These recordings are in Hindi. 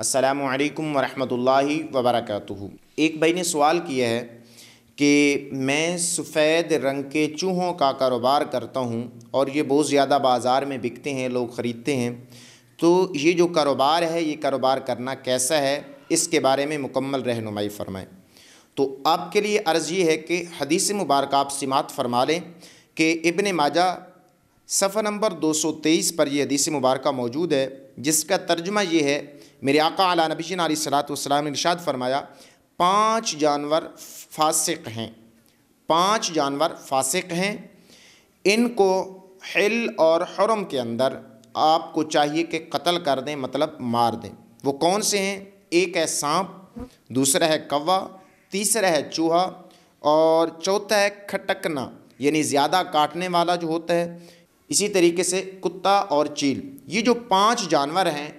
असलकम वरहमल वबरक एक भाई ने सवाल किया है कि मैं सफ़ेद रंग के चूहों का कारोबार करता हूँ और ये बहुत ज़्यादा बाज़ार में बिकते हैं लोग ख़रीदते हैं तो ये जो कारोबार है ये कारोबार करना कैसा है इसके बारे में मुकम्मल रहनुमाई फ़रमाएँ तो आपके लिए अर्ज़ ये है कि हदीस मुबारक आप समात फरमा लें कि इबन माजा सफ़र नंबर 223 पर यह हदीसी मुबारक मौजूद है जिसका तर्जमा यह है मेरे आका आला नबीन सलाम ने निशाद फरमाया पाँच जानवर फासिक हैं पाँच जानवर फासिक हैं इनको हिल और हरम के अंदर आपको चाहिए कि कत्ल कर दें मतलब मार दें वो कौन से हैं एक है सांप दूसरा है कौवा तीसरा है चूहा और चौथा है खटकना यानी ज़्यादा काटने वाला जो होता है इसी तरीके से कुत्ता और चील ये जो पांच जानवर हैं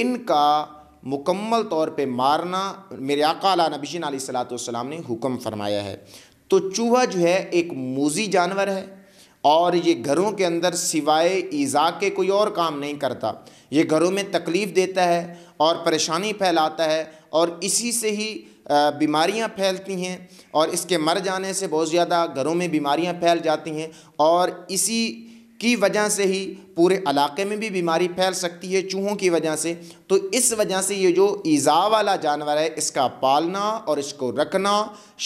इनका मुकम्मल तौर पे मारना मेरे आकाला नबीन सलाम ने हुक्म फरमाया है तो चूहा जो है एक मूजी जानवर है और ये घरों के अंदर सिवाय ईज़ा के कोई और काम नहीं करता ये घरों में तकलीफ़ देता है और परेशानी फैलाता है और इसी से ही बीमारियां फैलती हैं और इसके मर जाने से बहुत ज़्यादा घरों में बीमारियां फैल जाती हैं और इसी की वजह से ही पूरे इलाके में भी बीमारी फैल सकती है चूहों की वजह से तो इस वजह से ये जो ईज़ा वाला जानवर है इसका पालना और इसको रखना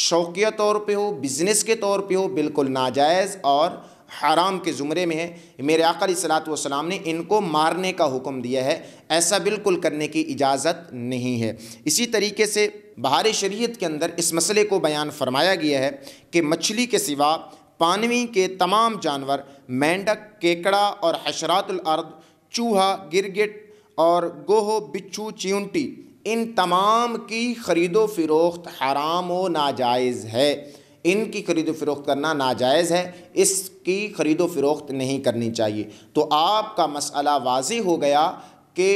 शौकिया तौर पे हो बिज़नेस के तौर पे हो बिल्कुल नाजायज़ और हराम के ज़ुमरे में है मेरे आकर सलात वसलाम ने इनको मारने का हुक्म दिया है ऐसा बिल्कुल करने की इजाज़त नहीं है इसी तरीके से बाहर शरीयत के अंदर इस मसले को बयान फरमाया गया है कि मछली के सिवा पानवी के तमाम जानवर मेंढक केकड़ा और हशरातुलर्द चूहा गिरगिट और गोह बिच्छू चियूटी इन तमाम की ख़रीदो फरोख्त हराम व नाजायज़ है इनकी ख़रीदो फरोख्त करना नाजायज़ है इसकी ख़रीदो फरोख्त नहीं करनी चाहिए तो आपका मसला वाजी हो गया कि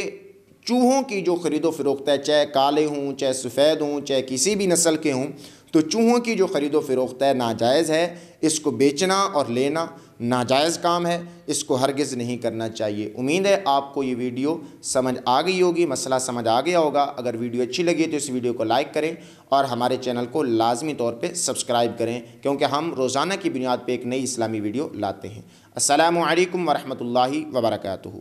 चूहों की जो ख़रीदो फरोख्त है चाहे काले हों चाहे सफ़ेद हों चाहे किसी भी नस्ल के हों तो चूहों की जो ख़रीदो फ़रोख्त है नाजायज़ है इसको बेचना और लेना नाजायज़ काम है इसको हरगिज़ नहीं करना चाहिए उम्मीद है आपको ये वीडियो समझ आ गई होगी मसला समझ आ गया होगा अगर वीडियो अच्छी लगी तो इस वीडियो को लाइक करें और हमारे चैनल को लाजमी तौर पर सब्सक्राइब करें क्योंकि हम रोज़ाना की बुनियाद पर एक नई इस्लामी वीडियो लाते हैं असलकम वरहमल वर्का